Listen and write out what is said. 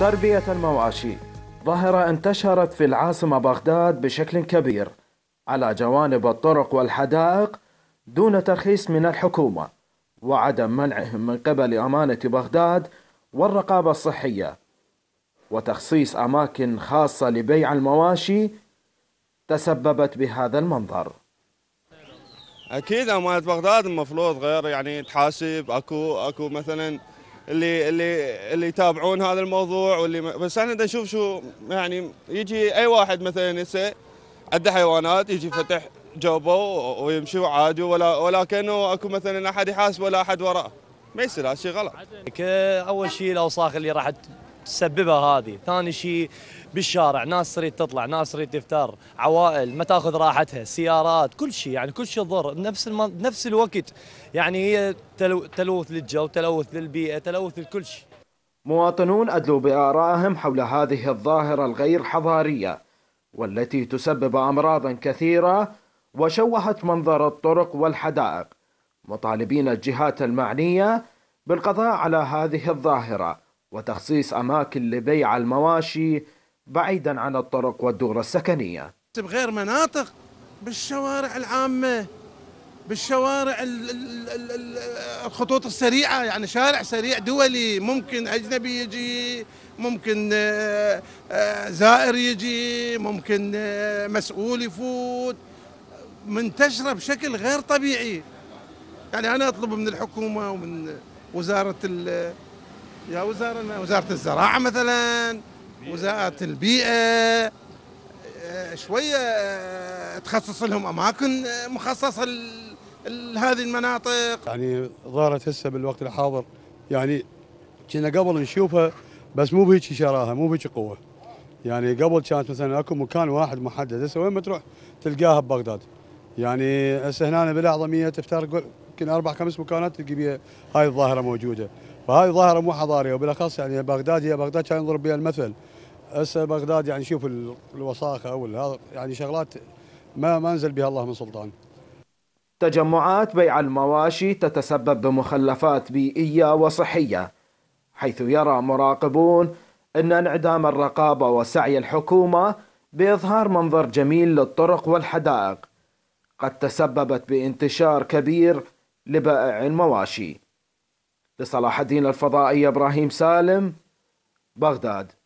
تربية المواشي ظاهرة انتشرت في العاصمة بغداد بشكل كبير على جوانب الطرق والحدائق دون ترخيص من الحكومة وعدم منعهم من قبل أمانة بغداد والرقابة الصحية وتخصيص أماكن خاصة لبيع المواشي تسببت بهذا المنظر اكيد امانه بغداد المفروض غير يعني تحاسب اكو اكو مثلا اللي اللي اللي يتابعون هذا الموضوع واللي بس احنا نشوف شو يعني يجي اي واحد مثلا هسه عنده حيوانات يجي فتح جوبه ويمشي عادي ولا ولكنه اكو مثلا احد يحاسب ولا احد وراه ما يصير هالشيء غلط اول شيء الاوساخ اللي راح تسببها هذه ثاني شيء بالشارع ناس تريد تطلع ناس تريد تفتر عوائل ما تاخذ راحتها سيارات كل شيء يعني كل شيء ضر بنفس الم... نفس الوقت يعني هي تلو... تلوث للجو تلوث للبيئه تلوث لكل شيء مواطنون أدلوا بآرائهم حول هذه الظاهرة الغير حضارية والتي تسبب أمراضا كثيرة وشوهت منظر الطرق والحدائق مطالبين الجهات المعنية بالقضاء على هذه الظاهرة وتخصيص أماكن لبيع المواشي بعيدا عن الطرق والدور السكنية بغير مناطق بالشوارع العامة بالشوارع الخطوط السريعة يعني شارع سريع دولي ممكن أجنبي يجي ممكن آه، آه، زائر يجي ممكن آه، مسؤول يفوت منتشرة بشكل غير طبيعي يعني أنا أطلب من الحكومة ومن وزارة يا وزارة وزارة الزراعة مثلا وزارة البيئة آه، شوية آه، تخصص لهم أماكن آه، مخصصة لهذه المناطق يعني ظهرت هسه بالوقت الحاضر يعني كنا قبل نشوفها بس مو بهيك شراها مو بهيك قوه يعني قبل كانت مثلا اكو مكان واحد محدد هسه وين ما تروح تلقاها ببغداد يعني هسه هنا بالاعظميه تفترق يمكن اربع خمس مكانات تلقي بها هاي الظاهره موجوده فهاي ظاهره مو حضاريه وبالاخص يعني بغداد هي بغداد كان يضرب بها المثل هسه بغداد يعني شوف الوساخه ولا يعني شغلات ما ما نزل بها الله من سلطان تجمعات بيع المواشي تتسبب بمخلفات بيئيه وصحيه حيث يرى مراقبون ان انعدام الرقابه وسعي الحكومه باظهار منظر جميل للطرق والحدائق قد تسببت بانتشار كبير لبائع المواشي لصلاح الدين الفضائي إبراهيم سالم بغداد